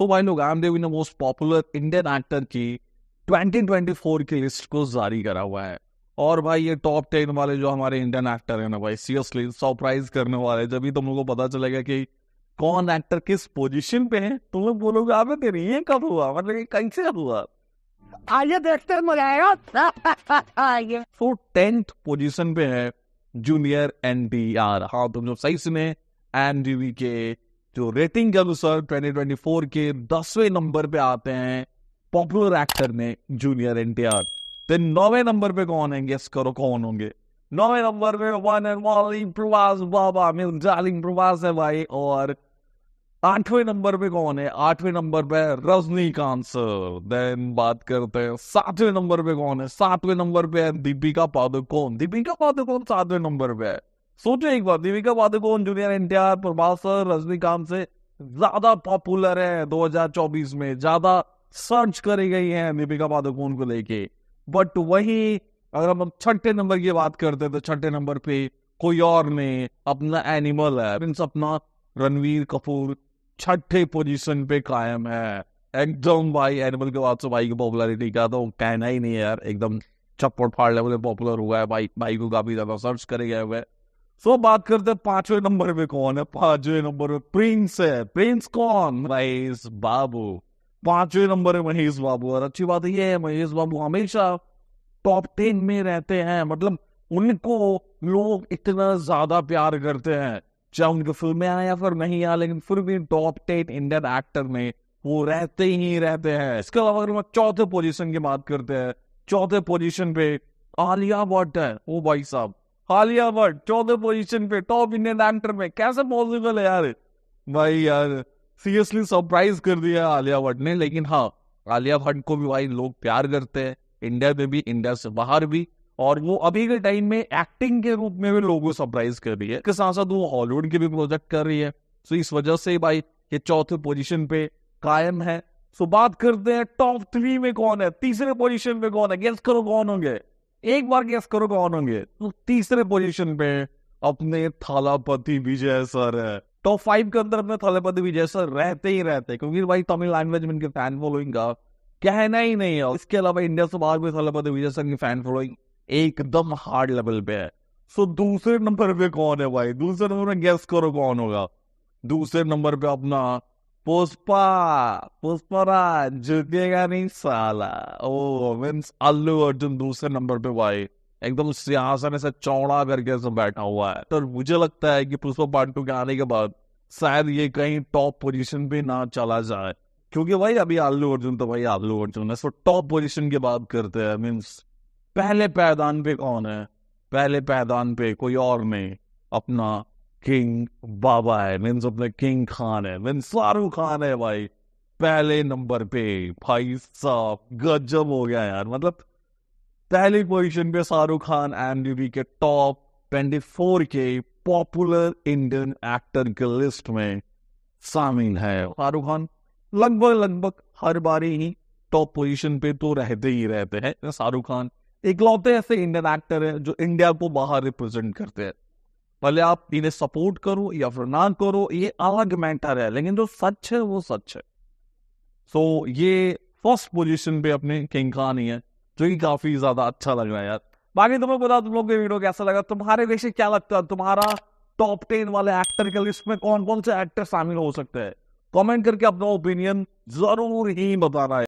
सो भाई लोग I am Dev most popular Indian actor की 2024 की लिस्ट को जारी करा हुआ है और भाई ये टॉप टेन वाले जो हमारे इंडियन एक्टर है ना भाई सीरियसली सरप्राइज करने वाले जब भी तुम लोग को पता चलेगा कि कौन एक्टर किस पोजीशन पे है तुम लोग बोलोगे आप तेरे ये कब हुआ मतलब ये कहीं कब हुआ आज एक्टर मंगाएगा तो टेंथ पोजीशन पे है जूनियर एन हाँ तुम लोग सही सुने एन के जो रेटिंग के अनुसार 2024 के दसवें नंबर पे आते हैं पॉपुलर एक्टर ने जूनियर एनटीआर तो नौवे नंबर पे कौन है गेस करो कौन होंगे नौवे नंबर पे वन एंड ओनली प्रवास बाबा मिल जालिंग प्रवास है भाई और आठवें नंबर पे कौन है आठवें नंबर पे रजनीकांत सर देन बात करते हैं सातवें नंबर पे कौन है सातवें नंबर पे है दीपिका पादुकोण दीपिका पादुकोण सातवें नंबर पे है सोचो एक बार दीपिका पादुकोण जूनियर आर प्रभासर रजनीकांत से ज्यादा पॉपुलर है 2024 में ज्यादा सर्च करी गई है दीपिका पादुकोण को लेके बट वही अगर हम छठे नंबर की बात करते हैं तो छठे नंबर पे कोई और ने अपना एनिमल है मीन्स अपना रणवीर कपूर छठे पोजीशन पे कायम है एकदम भाई एनिमल के बाद से भाई की पॉपुलरिटी का तो कहना ही नहीं है यार एकदम चप्पड़ फाड़ लेवल पॉपुलर हुआ है भाई भाई को काफी ज्यादा सर्च करे गए हुए सो बात करते पांचवे पांचवें नंबर पे कौन है पांचवे नंबर पे प्रिंस है प्रिंस कौन महेश बाबू पांचवे नंबर है महेश बाबू और अच्छी बात यह है महेश बाबू हमेशा टॉप टेन में रहते हैं मतलब उनको लोग इतना ज्यादा प्यार करते हैं चाहे उनकी फिल्में आए या फिर नहीं आए लेकिन फिर भी टॉप टेन इंडियन एक्टर में वो रहते ही रहते हैं इसके अलावा अगर हम चौथे पोजीशन की बात करते हैं चौथे पोजीशन पे आलिया भट्ट है ओ भाई साहब आलिया भट्ट चौदह पोजीशन पे टॉप इंडियन एक्टर में कैसे पॉसिबल है यार भाई यार सीरियसली सरप्राइज कर दिया आलिया भट्ट ने लेकिन हाँ आलिया भट्ट को भी भाई लोग प्यार करते हैं इंडिया में भी इंडिया से बाहर भी और वो अभी के टाइम में एक्टिंग के रूप में भी लोगों को सरप्राइज कर रही है साथ साथ वो हॉलीवुड के भी प्रोजेक्ट कर रही है सो इस वजह से भाई ये चौथे पोजिशन पे कायम है सो बात करते हैं टॉप थ्री में कौन है तीसरे पोजिशन पे कौन है गेस करो कौन होंगे एक बार गेस करो कौन होंगे तो तीसरे पोजीशन पे अपने थालापति विजय सर है टॉप तो फाइव के अंदर अपने थालापति विजय सर रहते ही रहते क्योंकि भाई तमिल लैंग्वेज में इनके फैन फॉलोइंग का कहना ही नहीं है इसके अलावा इंडिया से बाहर भी थालापति विजय सर की फैन फॉलोइंग एकदम हार्ड लेवल पे है सो so, दूसरे नंबर पे कौन है भाई दूसरे नंबर पे गेस करो कौन होगा दूसरे नंबर पे अपना पुष्पा पुष्पराज झुकेगा नहीं साला ओ मीन्स अल्लू अर्जुन दूसरे नंबर पे भाई एकदम सिंहासन ऐसे चौड़ा करके बैठा हुआ है तो मुझे लगता है कि पुष्पा पार्ट टू के आने के बाद शायद ये कहीं टॉप पोजीशन पे ना चला जाए क्योंकि भाई अभी अल्लू अर्जुन तो भाई आलू अर्जुन है सो टॉप पोजीशन की बात करते हैं मीन्स पहले पैदान पे कौन है पहले पैदान पे कोई और नहीं अपना किंग बाबा है मीन्स अपने किंग खान है मीन शाहरुख खान है भाई पहले नंबर पे भाई साहब गजब हो गया यार मतलब पहली पोजीशन पे शाहरुख खान एमडीबी के टॉप फोर के पॉपुलर इंडियन एक्टर के लिस्ट में शामिल है शाहरुख खान लगभग लगभग हर बारी ही टॉप पोजीशन पे तो रहते ही रहते हैं शाहरुख खान इकलौते ऐसे इंडियन एक्टर है जो इंडिया को बाहर रिप्रेजेंट करते हैं भले आप इन्हें सपोर्ट करो या फिर ना करो ये अलग मैटर है लेकिन जो सच है वो सच है सो so, ये फर्स्ट पोजीशन पे अपने किंग खान ही है जो कि काफी ज्यादा अच्छा लग रहा है यार बाकी तुम्हें बता तुम लोग के वीडियो कैसा लगा तुम्हारे वैसे क्या लगता है तुम्हारा टॉप टेन वाले एक्टर के लिस्ट में कौन कौन से एक्टर शामिल हो सकते हैं कमेंट करके अपना ओपिनियन जरूर ही बताना है